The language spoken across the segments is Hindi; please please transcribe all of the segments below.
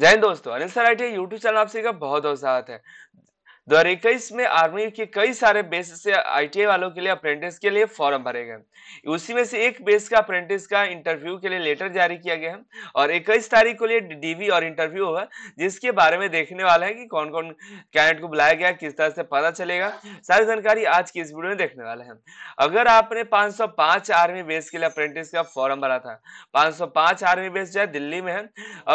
जय हिंद दोस्तों अनिल सराइटिया यूट्यूब चैनल आप सभी का बहुत बहुत स्वागत है 2021 में आर्मी के कई सारे बेस से आईटीआई वालों के लिए अप्रेंटिस के लिए फॉर्म भरे गए उसी में से एक बेस का अप्रेंटिस का इंटरव्यू के लिए लेटर जारी किया गया है और इक्कीस तारीख को लिए डीवी और इंटरव्यू होगा जिसके बारे में देखने वाला है कि कौन कौन कैंडिडेट को बुलाया गया किस तरह से पता चलेगा सारी जानकारी आज की इस वीडियो में देखने वाले हैं अगर आपने पांच आर्मी बेस के लिए अप्रेंटिस का फॉर्म भरा था पांच आर्मी बेस जो दिल्ली में है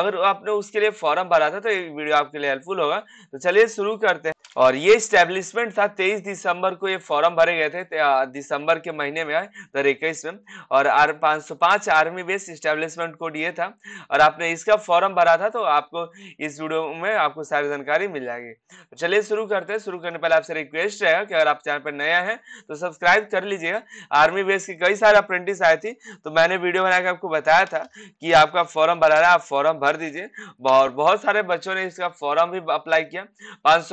अगर आपने उसके लिए फॉर्म भरा था तो वीडियो आपके लिए हेल्पफुल होगा तो चलिए शुरू करते हैं और ये स्टेब्लिशमेंट था 23 दिसंबर को ये फॉर्म भरे गए थे दिसंबर के महीने में दर इक्कीस में और आर, 505 आर्मी बेस स्टेब्लिशमेंट कोड ये था और आपने इसका फॉर्म भरा था तो आपको इस वीडियो में आपको सारी जानकारी मिल जाएगी तो चलिए शुरू करते हैं शुरू करने पहले आपसे रिक्वेस्ट रहेगा कि अगर आप चैनल पर नया है तो सब्सक्राइब कर लीजिएगा आर्मी बेस की कई सारे अप्रेंटिस आए थी तो मैंने वीडियो बनाकर आपको बताया था कि आपका फॉर्म भरा रहा है आप फॉर्म भर दीजिए और बहुत सारे बच्चों ने इसका फॉर्म भी अप्लाई किया पाँच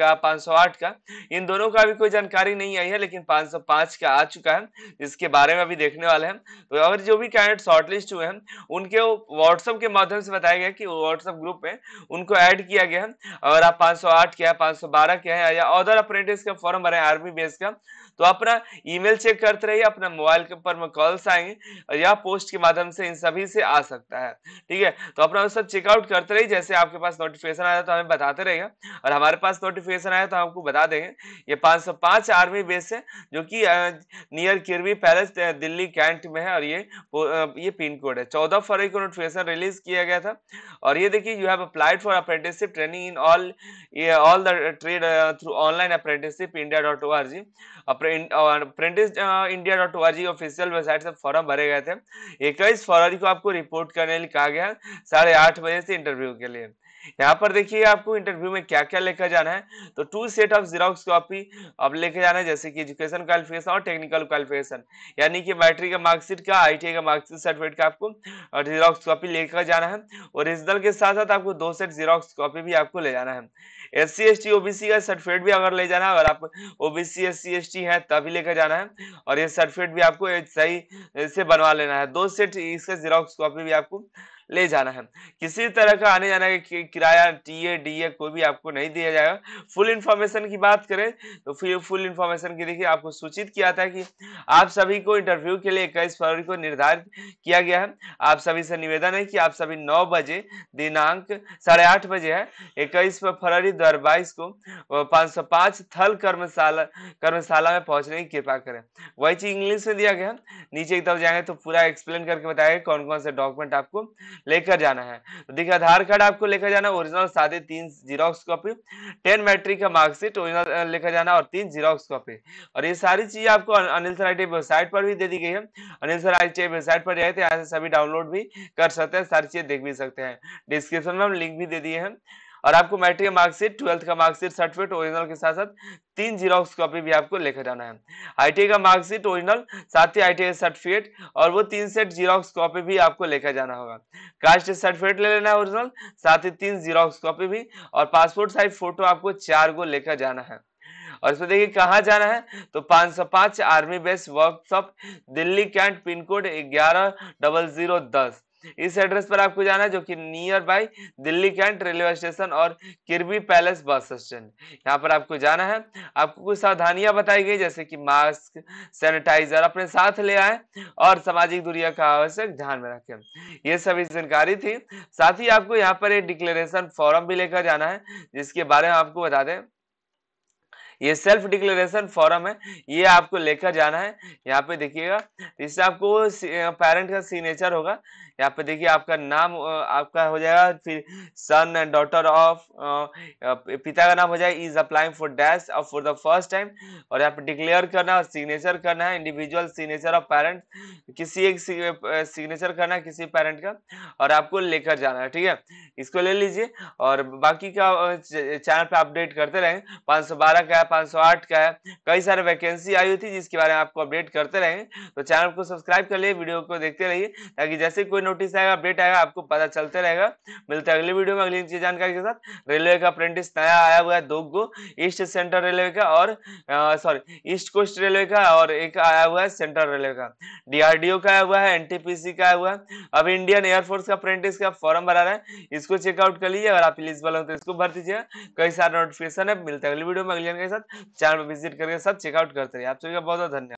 का 508 का इन दोनों का अभी कोई जानकारी नहीं आई है लेकिन 505 का आ चुका है इसके बारे में अभी देखने वाले हैं तो अगर जो भी कैंडिडेट शॉर्टलिस्ट हुए हैं उनके व्हाट्सअप के माध्यम से बताया गया कि व्हाट्सअप ग्रुप में उनको ऐड किया गया है और आप पाँच सौ 508 क्या है बारह क्या है या अदर अप्रेंटिस का फॉर्म भरें आर्मी बेस का तो अपना ईमेल चेक करते रहिए अपना मोबाइल के पर कॉल्स आएंगे या पोस्ट के माध्यम से इन सभी से आ सकता है ठीक है तो अपना सब चेकआउट करते रहिए जैसे आपके पास नोटिफिकेशन आया तो हमें बताते रहिए और हमारे पास नोटिफिकेशन आया तो आपको बता देंगे ये पाँच आर्मी बेस है जो कि near Kirby palace Delhi cantt में है और ये ये पिन कोड है चौदह फरवरी को नोटिफिकेशन रिलीज किया गया था और ये देखिए you have applied for apprenticeship training in all all the trade through online apprenticeship India dot O R G apprentice India dot O official website से फॉर्म भरे गए थे इक्कीस फरवरी को आपको रिपोर्ट करने के लिए कहा गया साढ़े आठ बजे से इंटरव्यू के लिए यहाँ पर देखिए आपको इंटरव्यू में क्या क्या लेकर जाना है तो two set of xerox copy अब लेकर जाना है जैसे कि एजुकेशन क्वालिफिकेशन और टेक्निकल क्वालिफिकेशन यानी कि मैट्रिक का मार्कशीट का आई का मार्कशीट सर्टिफिकेट का आपको जीरोक्स कॉपी लेकर जाना है और रिजनल के साथ साथ आपको दो सेट जीरोक्स कॉपी भी आपको ले जाना है S C S T OBC का सर्टिफिकेट भी अगर ले जाना है अगर आप OBC S C S T है तभी लेकर जाना है और ये सर्टिफिकेट भी आपको सही से बनवा लेना है दो सेट इसका जीरोक्स कॉपी भी आपको ले जाना है किसी तरह का आने जाने का किराया टीए डीए कोई भी आपको नहीं दिया जाएगा फुल इन्फॉर्मेशन की बात करें तो फिर फुल इन्फॉर्मेशन की देखिए आपको सूचित किया था कि आप सभी को इंटरव्यू के लिए इक्कीस फरवरी को निर्धारित किया गया है आप सभी से निवेदन है कि आप सभी नौ बजे दिनांक साढ़े आठ बजे है इक्कीस फरवरी दो को पाँच सौ पाँच थल कर्मशाला कर्मशाला में पहुँचने की कृपा करें वही चीज इंग्लिश में दिया गया नीचे की तरफ जाएंगे तो पूरा एक्सप्लेन करके बताएगा कौन कौन से डॉक्यूमेंट आपको लेकर जाना है तो देखिए आधार कार्ड आपको लेकर जाना ओरिजिनल सादे तीन जीरोक्स कॉपी टेन मैट्रिक का मार्कशीट ओरिजिनल लेकर जाना और तीन जीरोक्स कॉपी और ये सारी चीज आपको अनिल सर आई वेबसाइट पर भी दे दी गई है अनिल सर आई वेबसाइट पर जाए तो यहाँ से सभी डाउनलोड भी कर सकते हैं सारी चीजें देख भी सकते हैं डिस्क्रिप्शन में हम लिंक भी दे दिए हैं और आपको मैट्रिक मार्कशीट ट्वेल्थ का मार्कशीट सर्टिफिकेट ओरिजिनल के साथ साथ तीन जीरोक्स कॉपी भी आपको लेकर जाना है आई का मार्कशीट ओरिजिनल साथ ही आई का सर्टिफिकेट और वो तीन सेट जीरोक्स कॉपी भी आपको लेकर जाना होगा कास्ट सर्टिफिकेट ले लेना है ओरिजिनल साथ ही तीन जीरोक्स कॉपी भी और पासपोर्ट साइज फोटो आपको चार को लेकर जाना है और इसमें देखिए कहाँ जाना है तो 505 army base workshop Delhi cantt pin code ग्यारह डबल जीरो दस इस एड्रेस पर आपको जाना है जो कि near by Delhi cantt railway station और किरबी पैलेस बस स्टैंड यहाँ पर आपको जाना है आपको कुछ सावधानियां बताई गई जैसे कि मास्क सैनिटाइजर अपने साथ ले आए और सामाजिक दूरिया का आवश्यक ध्यान में रखें ये सभी जानकारी थी साथ ही आपको यहाँ पर एक डिक्लेरेशन फॉर्म भी लेकर जाना है जिसके बारे में आपको बता दें ये सेल्फ डिक्लेरेशन फॉरम है ये आपको लेकर जाना है यहाँ पे देखिएगा इससे आपको पेरेंट का सिग्नेचर होगा यहाँ पे देखिए आपका नाम आपका हो जाएगा फिर सन एंड डॉटर ऑफ पिता का नाम हो जाएगा इज अप्लाइंग फॉर डैश और फॉर द फर्स्ट टाइम और यहाँ पे डिक्लेयर करना और सिग्नेचर करना है इंडिविजुअल सिग्नेचर ऑफ पेरेंट किसी एक सिग्नेचर करना है किसी पेरेंट का और आपको लेकर जाना है ठीक है इसको ले लीजिए और बाकी का चैनल पे अपडेट करते रहें पाँच सौ बारह का पाँच सौ आठ का है कई सारे वैकेंसी आई हुई थी जिसके बारे में आपको अपडेट करते रहेंगे तो चैनल को सब्सक्राइब कर लिए वीडियो को देखते रहिए ताकि जैसे कोई नोटिस आएगा अपडेट आएगा आपको पता चलते रहेगा मिलते हैं अगली वीडियो में अगली चीज जानकारी के साथ रेलवे का अप्रेंटिस नया आया हुआ है दो गो ईस्ट सेंट्रल रेलवे का और सॉरी ईस्ट कोस्ट रेलवे का और एक आया हुआ है सेंट्रल रेलवे का डीआरडीओ का आया हुआ है एनटीपीसी का आया हुआ है अब इंडियन एयरफोर्स का अप्रेंटिस का फॉर्म भरा रहा है इसको चेकआउट कर लीजिए अगर आप एलिजिबल हो तो इसको भर दीजिए कई सारे नोटिफिकेशन है मिलते हैं अगली वीडियो में अगली जानकारी साथ चैनल विजिट करके सब चेकआउट करते रहिए आप सभी का बहुत बहुत धन्यवाद